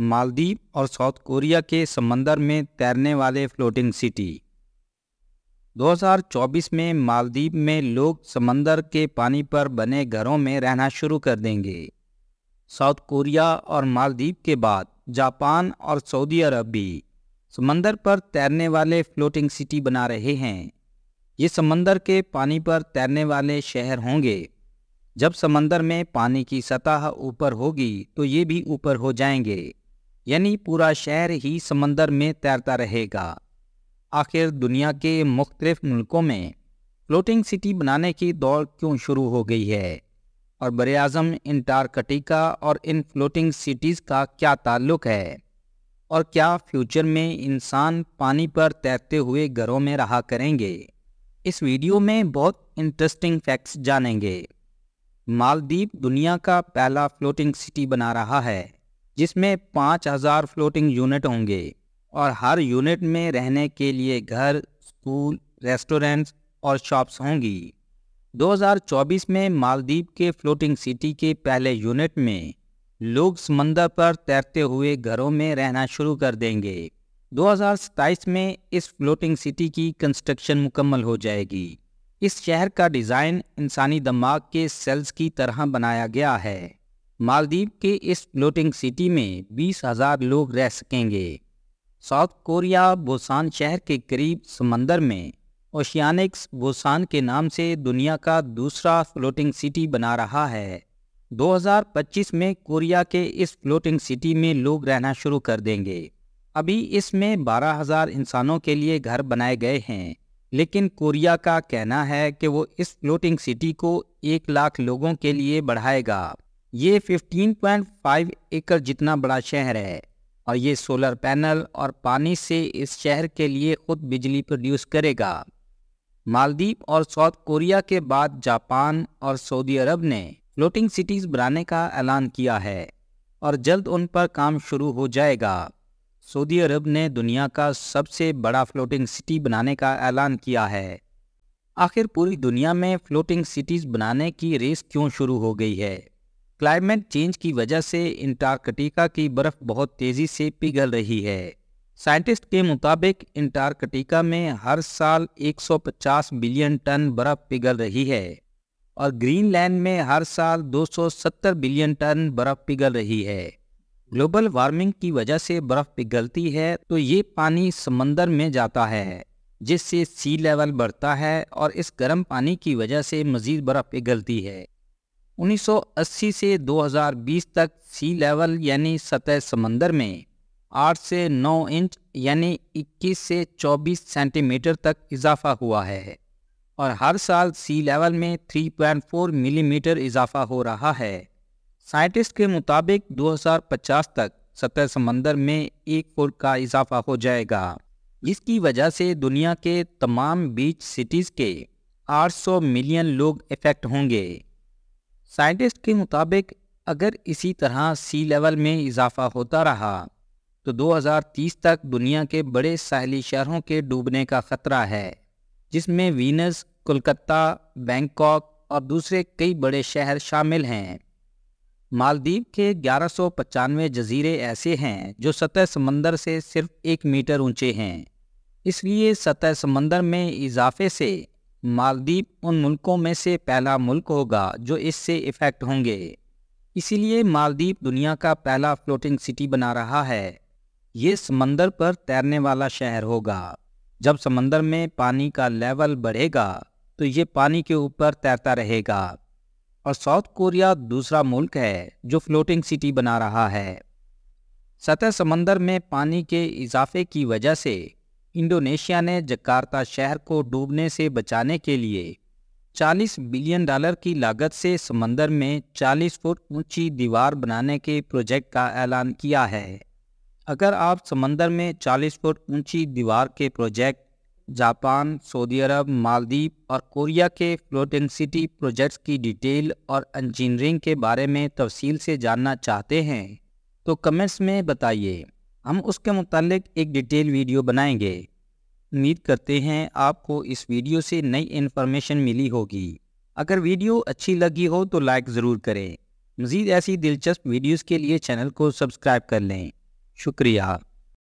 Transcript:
मालदीव और south Korea के समंदर में तैरने वाले फ्लोटिंग सिटी 2024 में मालदीव में लोग समंदर के पानी पर बने घरों में रहना शुरू कर देंगे साउथ कोरिया और मालदीव के बाद जापान और सऊदी अरब भी समंदर पर तैरने वाले फ्लोटिंग सिटी बना रहे हैं ये समंदर के पानी पर तैरने वाले शहर होंगे जब समंदर में पानी की सतह ऊपर होगी तो ये भी ऊपर हो जाएंगे यानी पूरा शहर ही समंदर में तैरता रहेगा आखिर दुनिया के मुख्तलिफ मुल्कों में फ्लोटिंग सिटी बनाने की दौड़ क्यों शुरू हो गई है और बर अज़म इंटारकटिका और इन फ्लोटिंग सिटीज़ का क्या ताल्लुक है और क्या फ्यूचर में इंसान पानी पर तैरते हुए घरों में रहा करेंगे इस वीडियो में बहुत इंटरेस्टिंग फैक्ट्स जानेंगे मालदीप दुनिया का पहला फ्लोटिंग सिटी बना रहा है जिसमें पाँच हज़ार फ्लोटिंग यूनिट होंगे और हर यूनिट में रहने के लिए घर स्कूल रेस्टोरेंट्स और शॉप्स होंगी 2024 में मालदीप के फ्लोटिंग सिटी के पहले यूनिट में लोग समंदर पर तैरते हुए घरों में रहना शुरू कर देंगे 2027 में इस फ्लोटिंग सिटी की कंस्ट्रक्शन मुकम्मल हो जाएगी इस शहर का डिज़ाइन इंसानी दिमाग के सेल्स की तरह बनाया गया है मालदीव के इस फ्लोटिंग सिटी में बीस हजार लोग रह सकेंगे साउथ कोरिया बोसान शहर के करीब समंदर में ओशियानिक्स बोसान के नाम से दुनिया का दूसरा फ्लोटिंग सिटी बना रहा है 2025 में कोरिया के इस फ्लोटिंग सिटी में लोग रहना शुरू कर देंगे अभी इसमें 12,000 इंसानों के लिए घर बनाए गए हैं लेकिन कोरिया का कहना है कि वो इस फ्लोटिंग सिटी को एक लाख लोगों के लिए बढ़ाएगा ये 15.5 एकड़ जितना बड़ा शहर है और ये सोलर पैनल और पानी से इस शहर के लिए खुद बिजली प्रोड्यूस करेगा मालदीप और साउथ कोरिया के बाद जापान और सऊदी अरब ने फ्लोटिंग सिटीज़ बनाने का ऐलान किया है और जल्द उन पर काम शुरू हो जाएगा सऊदी अरब ने दुनिया का सबसे बड़ा फ्लोटिंग सिटी बनाने का ऐलान किया है आखिर पूरी दुनिया में फ्लोटिंग सिटीज़ बनाने की रेस क्यों शुरू हो गई है क्लाइमेट चेंज की वजह से इंटार्कटिका की बर्फ़ बहुत तेज़ी से पिघल रही है साइंटिस्ट के मुताबिक इंटार्कटिका में हर साल 150 बिलियन टन बर्फ़ पिघल रही है और ग्रीनलैंड में हर साल 270 बिलियन टन बर्फ़ पिघल रही है ग्लोबल वार्मिंग की वजह से बर्फ़ पिघलती है तो ये पानी समंदर में जाता है जिससे सी लेवल बढ़ता है और इस गर्म पानी की वजह से मज़ीद बर्फ़ पिघलती है 1980 से 2020 तक सी लेवल यानी सतह समंदर में 8 से 9 इंच यानी 21 से 24 सेंटीमीटर तक इजाफा हुआ है और हर साल सी लेवल में 3.4 मिलीमीटर mm इजाफा हो रहा है साइंटिस्ट के मुताबिक 2050 तक सतह समंदर में एक फुट का इजाफा हो जाएगा जिसकी वजह से दुनिया के तमाम बीच सिटीज़ के 800 मिलियन लोग इफ़ेक्ट होंगे साइंटिस्ट के मुताबिक अगर इसी तरह सी लेवल में इजाफा होता रहा तो 2030 तक दुनिया के बड़े साहली शहरों के डूबने का खतरा है जिसमें वीनस कोलकाता बैंकॉक और दूसरे कई बड़े शहर शामिल हैं मालदीव के ग्यारह जजीरे ऐसे हैं जो सतह समंदर से सिर्फ एक मीटर ऊंचे हैं इसलिए सतह समंदर में इजाफे से मालदीप उन मुल्कों में से पहला मुल्क होगा जो इससे इफ़ेक्ट होंगे इसीलिए मालदीप दुनिया का पहला फ्लोटिंग सिटी बना रहा है ये समंदर पर तैरने वाला शहर होगा जब समंदर में पानी का लेवल बढ़ेगा तो ये पानी के ऊपर तैरता रहेगा और साउथ कोरिया दूसरा मुल्क है जो फ्लोटिंग सिटी बना रहा है सतह समंदर में पानी के इजाफे की वजह से इंडोनेशिया ने जकार्ता शहर को डूबने से बचाने के लिए 40 बिलियन डॉलर की लागत से समंदर में 40 फुट ऊंची दीवार बनाने के प्रोजेक्ट का ऐलान किया है अगर आप समंदर में 40 फुट ऊंची दीवार के प्रोजेक्ट जापान सऊदी अरब मालदीप और कोरिया के फ्लोटिंग सिटी प्रोजेक्ट्स की डिटेल और इंजीनियरिंग के बारे में तफसील से जानना चाहते हैं तो कमेंट्स में बताइए हम उसके मतलब एक डिटेल वीडियो बनाएंगे उम्मीद करते हैं आपको इस वीडियो से नई इन्फॉर्मेशन मिली होगी अगर वीडियो अच्छी लगी हो तो लाइक ज़रूर करें मज़ीद ऐसी दिलचस्प वीडियोज़ के लिए चैनल को सब्सक्राइब कर लें शुक्रिया